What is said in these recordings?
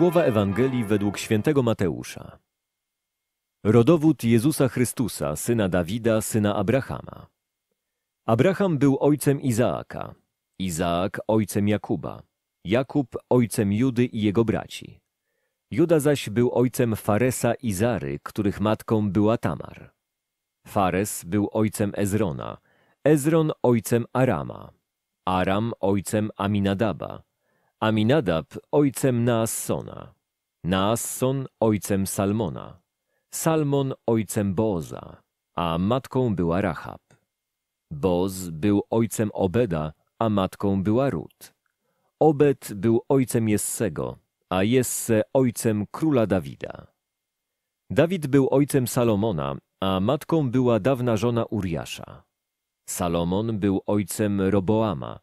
Słowa Ewangelii według świętego Mateusza. Rodowód Jezusa Chrystusa, syna Dawida, syna Abrahama. Abraham był ojcem Izaaka, Izaak ojcem Jakuba, Jakub ojcem Judy i jego braci. Juda zaś był ojcem Faresa i Zary, których matką była Tamar. Fares był ojcem Ezrona, Ezron ojcem Arama, Aram ojcem Aminadaba, Aminadab ojcem Naassona, Naasson ojcem Salmona, Salmon ojcem Boza, a matką była Rahab. Boz był ojcem Obeda, a matką była Rut. Obed był ojcem Jessego, a Jesse ojcem króla Dawida. Dawid był ojcem Salomona, a matką była dawna żona Uriasza. Salomon był ojcem Roboama,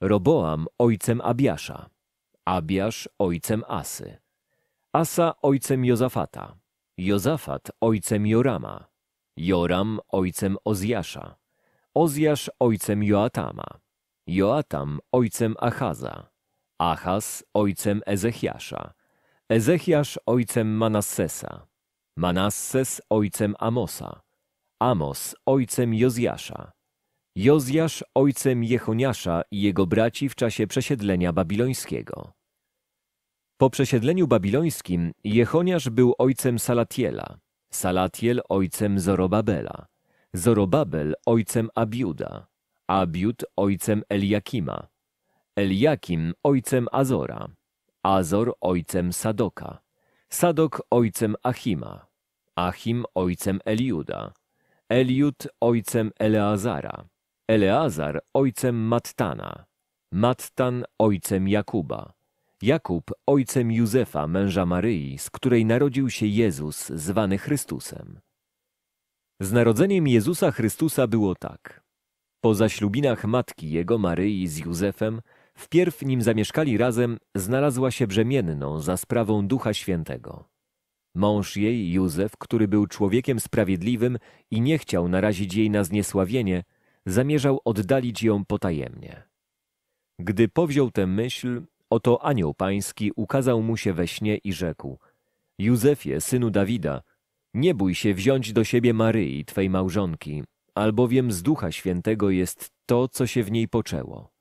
Roboam ojcem Abiasza, Abiasz ojcem Asy, Asa ojcem Jozafata, Jozafat ojcem Jorama, Joram ojcem Ozjasza, Ozjasz ojcem Joatama, Joatam ojcem Achaza, Achaz ojcem Ezechiasza, Ezechiasz ojcem Manassesa, Manasses ojcem Amosa, Amos ojcem Jozjasza, Jozjasz ojcem Jechoniasza i jego braci w czasie przesiedlenia babilońskiego. Po przesiedleniu babilońskim Jechoniasz był ojcem Salatiela, Salatiel ojcem Zorobabela, Zorobabel ojcem Abiuda, Abiud ojcem Eliakima, Eliakim ojcem Azora, Azor ojcem Sadoka, Sadok ojcem Achima, Achim ojcem Eliuda, Eliud ojcem Eleazara, Eleazar ojcem Mattana, Mattan ojcem Jakuba, Jakub ojcem Józefa, męża Maryi, z której narodził się Jezus, zwany Chrystusem. Z narodzeniem Jezusa Chrystusa było tak. Po zaślubinach matki jego, Maryi, z Józefem, wpierw nim zamieszkali razem, znalazła się brzemienną za sprawą Ducha Świętego. Mąż jej, Józef, który był człowiekiem sprawiedliwym i nie chciał narazić jej na zniesławienie, zamierzał oddalić ją potajemnie. Gdy powziął tę myśl, oto anioł pański ukazał mu się we śnie i rzekł Józefie, synu Dawida, nie bój się wziąć do siebie Maryi, twej małżonki, albowiem z Ducha Świętego jest to, co się w niej poczęło.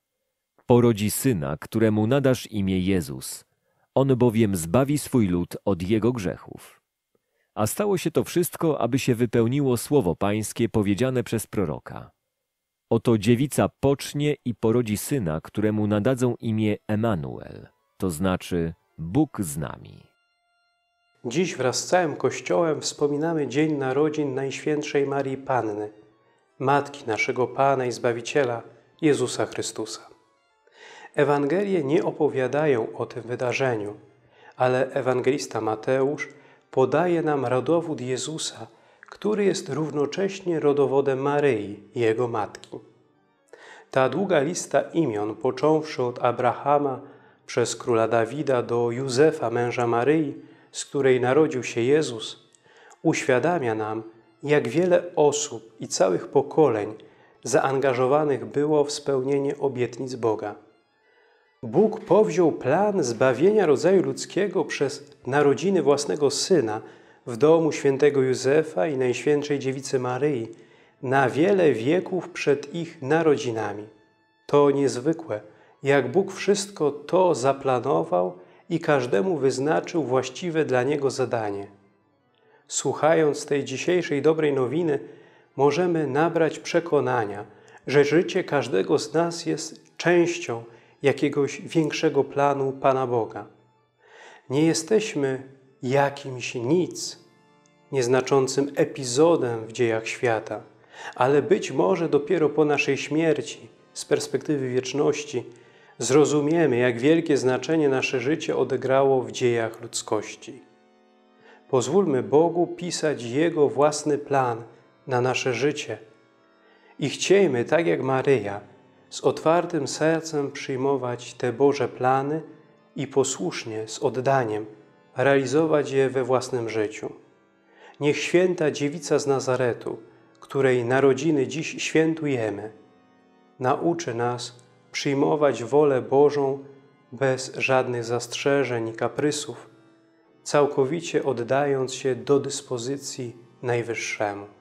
Porodzi syna, któremu nadasz imię Jezus. On bowiem zbawi swój lud od jego grzechów. A stało się to wszystko, aby się wypełniło słowo pańskie powiedziane przez proroka. Oto dziewica pocznie i porodzi syna, któremu nadadzą imię Emanuel, to znaczy Bóg z nami. Dziś wraz z całym Kościołem wspominamy Dzień Narodzin Najświętszej Marii Panny, Matki naszego Pana i Zbawiciela, Jezusa Chrystusa. Ewangelie nie opowiadają o tym wydarzeniu, ale ewangelista Mateusz podaje nam radowód Jezusa – który jest równocześnie rodowodem Maryi, jego matki. Ta długa lista imion, począwszy od Abrahama, przez króla Dawida do Józefa, męża Maryi, z której narodził się Jezus, uświadamia nam, jak wiele osób i całych pokoleń zaangażowanych było w spełnienie obietnic Boga. Bóg powziął plan zbawienia rodzaju ludzkiego przez narodziny własnego Syna w domu świętego Józefa i Najświętszej Dziewicy Maryi na wiele wieków przed ich narodzinami. To niezwykłe, jak Bóg wszystko to zaplanował i każdemu wyznaczył właściwe dla niego zadanie. Słuchając tej dzisiejszej dobrej nowiny, możemy nabrać przekonania, że życie każdego z nas jest częścią jakiegoś większego planu Pana Boga. Nie jesteśmy jakimś nic, nieznaczącym epizodem w dziejach świata, ale być może dopiero po naszej śmierci, z perspektywy wieczności, zrozumiemy, jak wielkie znaczenie nasze życie odegrało w dziejach ludzkości. Pozwólmy Bogu pisać Jego własny plan na nasze życie i chciejmy, tak jak Maryja, z otwartym sercem przyjmować te Boże plany i posłusznie, z oddaniem – realizować je we własnym życiu. Niech święta dziewica z Nazaretu, której narodziny dziś świętujemy, nauczy nas przyjmować wolę Bożą bez żadnych zastrzeżeń i kaprysów, całkowicie oddając się do dyspozycji Najwyższemu.